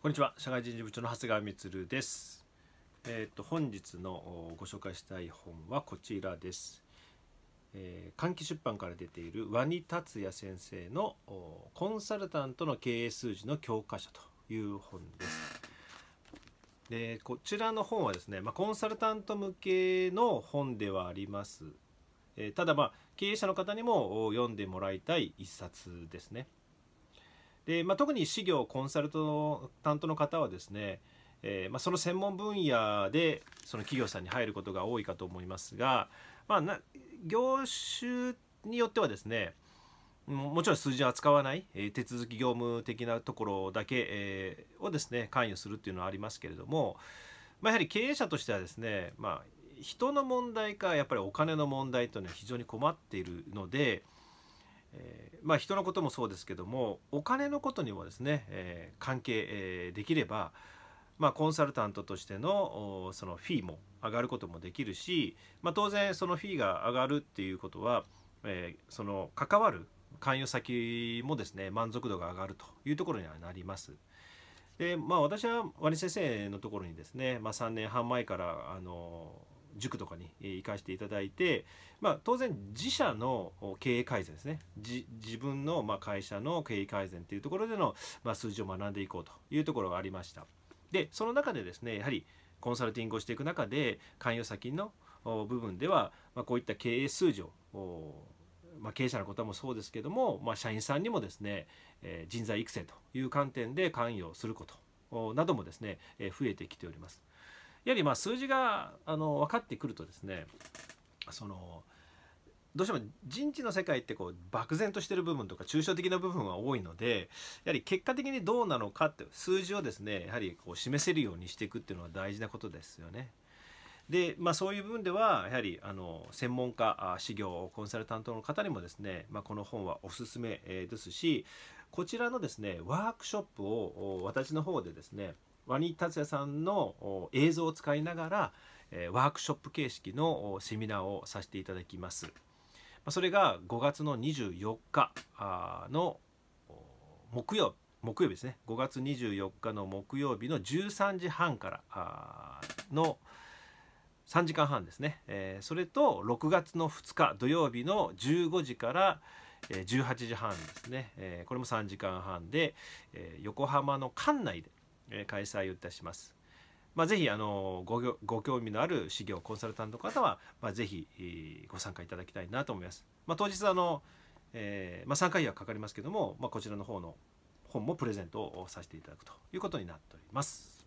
こんにちは社会人事部長の長谷川充です。えっ、ー、と本日のご紹介したい本はこちらです。えー、換気出版から出ているワニ達也先生のコンサルタントの経営数字の教科書という本です。でこちらの本はですね、まあ、コンサルタント向けの本ではあります。えー、ただまあ経営者の方にも読んでもらいたい一冊ですね。で、まあ、特に事業コンサルト担当の方はですね、えーまあ、その専門分野でその企業さんに入ることが多いかと思いますが、まあ、な業種によってはですねもちろん数字を扱わない、え手続き業務的なところだけ、えをですね関与するっていうのはありますけれども、まあ、やはり経営者としてはですね、まあ、人の問題かやっぱりお金の問題というのは非常に困っているので、えー、まあ、人のこともそうですけどもお金のことにもですね、えー、関係、えー、できれば、まあ、コンサルタントとしてのそのフィーも上がることもできるし、まあ、当然そのフィーが上がるっていうことは、えその関わる関与先もですね満足度が上がるというところにはなります。でまあ、私はワニ先生のところにですね、まあ、3年半前からあの塾とかに生かしていただいて、まあ、当然自社の経営改善ですね自分のま会社の経営改善というところでのま数字を学んでいこうというところがありましたでその中でですねやはりコンサルティングをしていく中で関与先の部分では、まこういった経営数字をまあ、経営者のこともそうですけども、まあ、社員さんにもですね、え人材育成という観点で関与することなどもですね、え増えてきております。やはりまあ数字があの分かってくるとですねそのどうしても人事の世界ってこう漠然としてる部分とか抽象的な部分は多いのでやはり結果的にどうなのかって数字をですねやはりこう示せるようにしていくっていうのは大事なことですよね。でまあ、そういう部分ではやはりあの専門家資料コンサルタントの方にもですね、まあ、この本はおすすめですしこちらのですねワークショップを私の方でですねワニ達也さんの映像を使いながらワークショップ形式のセミナーをさせていただきます。それが5月の24日の木曜木曜日ですね5月24日の木曜日の13時半からの3時間半ですね、それと6月の2日土曜日の15時から18時半ですね、これも3時間半で、横浜の館内で開催をいたします。まあ、ぜひあのごご興味のある資料コンサルタントの方は、まあ、ぜひご参加いただきたいなと思います。まあ、当日あの、えーまあ、参加費はかかりますけども、まあ、こちらの方の本もプレゼントをさせていただくということになっております。